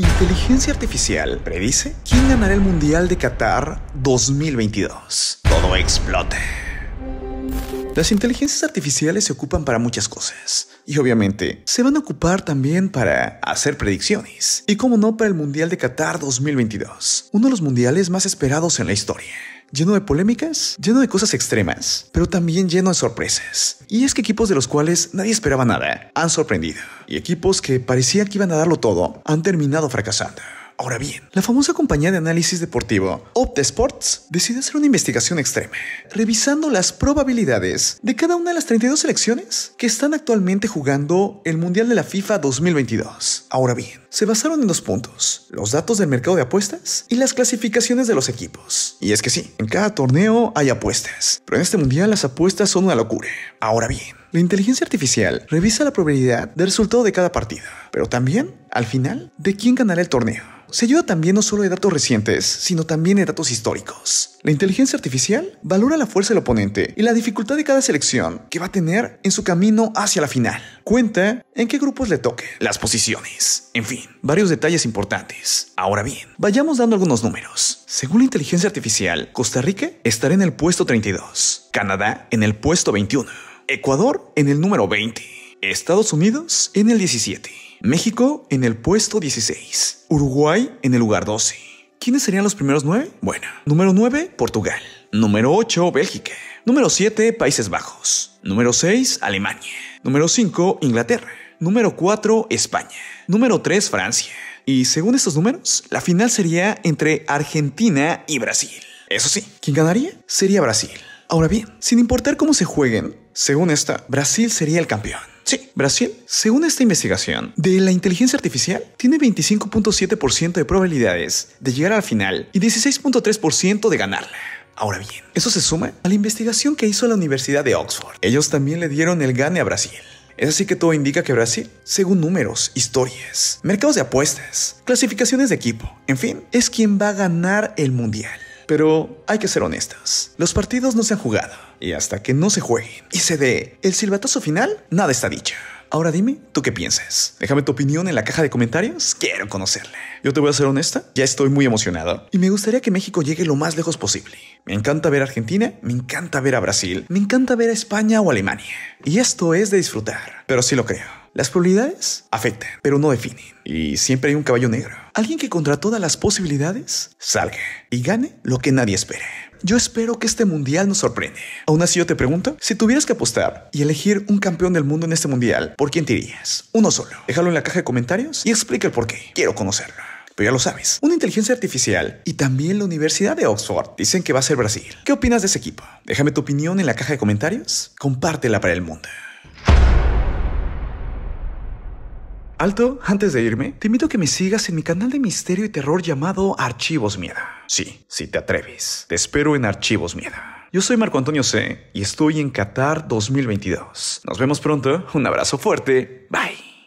Inteligencia artificial predice quién ganará el Mundial de Qatar 2022. Todo explote. Las inteligencias artificiales se ocupan para muchas cosas y obviamente se van a ocupar también para hacer predicciones y como no para el Mundial de Qatar 2022, uno de los mundiales más esperados en la historia lleno de polémicas, lleno de cosas extremas, pero también lleno de sorpresas. Y es que equipos de los cuales nadie esperaba nada han sorprendido, y equipos que parecía que iban a darlo todo han terminado fracasando. Ahora bien, la famosa compañía de análisis deportivo Opta Sports decide hacer una investigación extrema, revisando las probabilidades de cada una de las 32 selecciones que están actualmente jugando el Mundial de la FIFA 2022. Ahora bien, se basaron en dos puntos, los datos del mercado de apuestas y las clasificaciones de los equipos. Y es que sí, en cada torneo hay apuestas, pero en este Mundial las apuestas son una locura. Ahora bien, la inteligencia artificial revisa la probabilidad del resultado de cada partida, pero también, al final, de quién ganará el torneo. Se ayuda también no solo de datos recientes, sino también de datos históricos. La inteligencia artificial valora la fuerza del oponente y la dificultad de cada selección que va a tener en su camino hacia la final. Cuenta en qué grupos le toque, las posiciones, en fin, varios detalles importantes. Ahora bien, vayamos dando algunos números. Según la inteligencia artificial, Costa Rica estará en el puesto 32, Canadá en el puesto 21. Ecuador en el número 20, Estados Unidos en el 17, México en el puesto 16, Uruguay en el lugar 12. ¿Quiénes serían los primeros 9? Bueno, número 9, Portugal. Número 8, Bélgica. Número 7, Países Bajos. Número 6, Alemania. Número 5, Inglaterra. Número 4, España. Número 3, Francia. Y según estos números, la final sería entre Argentina y Brasil. Eso sí, ¿quién ganaría? Sería Brasil. Ahora bien, sin importar cómo se jueguen, según esta, Brasil sería el campeón. Sí, Brasil, según esta investigación de la inteligencia artificial, tiene 25.7% de probabilidades de llegar al final y 16.3% de ganarla. Ahora bien, eso se suma a la investigación que hizo la Universidad de Oxford. Ellos también le dieron el gane a Brasil. Es así que todo indica que Brasil, según números, historias, mercados de apuestas, clasificaciones de equipo, en fin, es quien va a ganar el mundial. Pero hay que ser honestas. Los partidos no se han jugado. Y hasta que no se jueguen y se dé el silbatazo final, nada está dicho. Ahora dime, ¿tú qué piensas? Déjame tu opinión en la caja de comentarios, quiero conocerle. Yo te voy a ser honesta, ya estoy muy emocionado y me gustaría que México llegue lo más lejos posible. Me encanta ver a Argentina, me encanta ver a Brasil, me encanta ver a España o Alemania. Y esto es de disfrutar, pero sí lo creo. Las probabilidades afectan, pero no definen. Y siempre hay un caballo negro. Alguien que contra todas las posibilidades salga y gane lo que nadie espera. Yo espero que este mundial nos sorprenda. Aún así yo te pregunto, si tuvieras que apostar y elegir un campeón del mundo en este mundial, ¿por quién te irías? Uno solo. Déjalo en la caja de comentarios y explica el por qué. Quiero conocerlo pero ya lo sabes. Una inteligencia artificial y también la Universidad de Oxford dicen que va a ser Brasil. ¿Qué opinas de ese equipo? Déjame tu opinión en la caja de comentarios. Compártela para el mundo. Alto, antes de irme, te invito a que me sigas en mi canal de misterio y terror llamado Archivos Mieda. Sí, si te atreves, te espero en Archivos Mieda. Yo soy Marco Antonio C y estoy en Qatar 2022. Nos vemos pronto, un abrazo fuerte, bye.